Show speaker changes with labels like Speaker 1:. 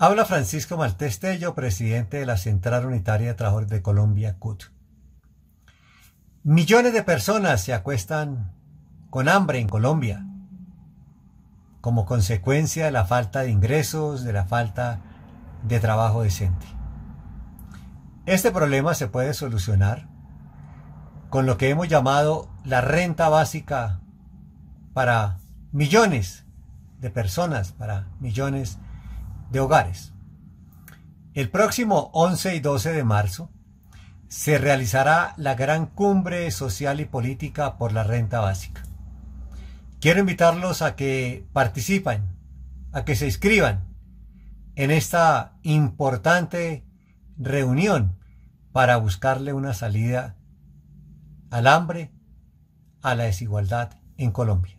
Speaker 1: Habla Francisco Maltés Tello, presidente de la Central Unitaria de Trabajadores de Colombia, CUT. Millones de personas se acuestan con hambre en Colombia como consecuencia de la falta de ingresos, de la falta de trabajo decente. Este problema se puede solucionar con lo que hemos llamado la renta básica para millones de personas, para millones de de hogares. El próximo 11 y 12 de marzo se realizará la gran cumbre social y política por la renta básica. Quiero invitarlos a que participen, a que se inscriban en esta importante reunión para buscarle una salida al hambre, a la desigualdad en Colombia.